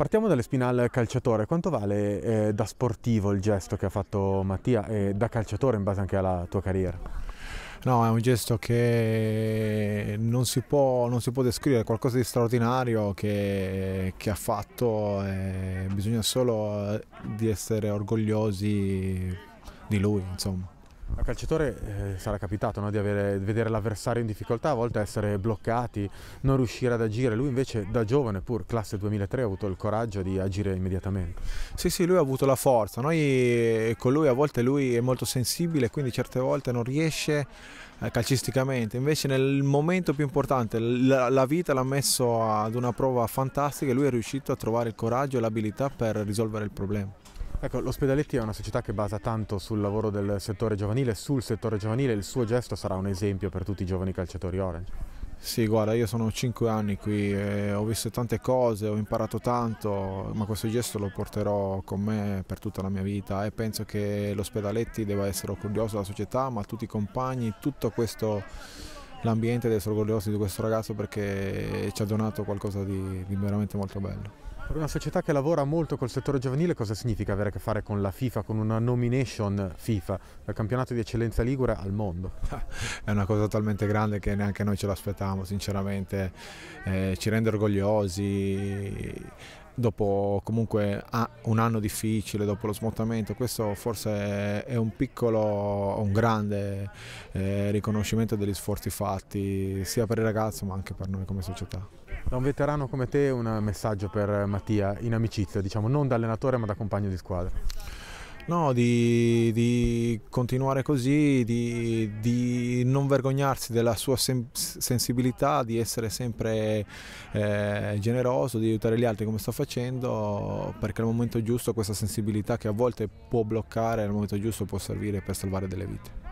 Partiamo dalle spine calciatore, quanto vale eh, da sportivo il gesto che ha fatto Mattia e da calciatore in base anche alla tua carriera? No, è un gesto che non si può, non si può descrivere, è qualcosa di straordinario che, che ha fatto, eh, bisogna solo eh, di essere orgogliosi di lui, insomma. Al calciatore eh, sarà capitato no, di, avere, di, vedere l'avversario in difficoltà, a volte essere bloccati, non riuscire ad agire. Lui invece da giovane, pur classe 2003, ha avuto il coraggio di agire immediatamente. Sì, sì, lui ha avuto la forza. Noi eh, con lui a volte lui è molto sensibile, quindi certe volte non riesce eh, calcisticamente. Invece nel momento più importante, la, la vita l'ha messo ad una prova fantastica e lui è riuscito a trovare il coraggio e l'abilità per risolvere il problema. Ecco, l'Ospedaletti è una società che basa tanto sul lavoro del settore giovanile, sul settore giovanile il suo gesto sarà un esempio per tutti i giovani calciatori Orange. Sì, guarda, io sono 5 anni qui, eh, ho visto tante cose, ho imparato tanto, ma questo gesto lo porterò con me per tutta la mia vita e penso che l'Ospedaletti debba essere orgoglioso della società, ma tutti i compagni, tutto questo l'ambiente ed essere orgogliosi di questo ragazzo perché ci ha donato qualcosa di, di veramente molto bello. Per una società che lavora molto col settore giovanile cosa significa avere a che fare con la FIFA, con una nomination FIFA, dal campionato di eccellenza ligure al mondo? È una cosa talmente grande che neanche noi ce l'aspettavamo, sinceramente eh, ci rende orgogliosi, dopo comunque un anno difficile, dopo lo smottamento, questo forse è un piccolo, un grande eh, riconoscimento degli sforzi fatti sia per il ragazzo ma anche per noi come società. Da un veterano come te un messaggio per Mattia in amicizia, diciamo non da allenatore ma da compagno di squadra. No, di, di continuare così, di, di, non vergognarsi della sua sem- sensibilità, di essere sempre eh, generoso, di aiutare gli altri come sto facendo, perché al momento giusto questa sensibilità che a volte può bloccare, al momento giusto può servire per salvare delle vite.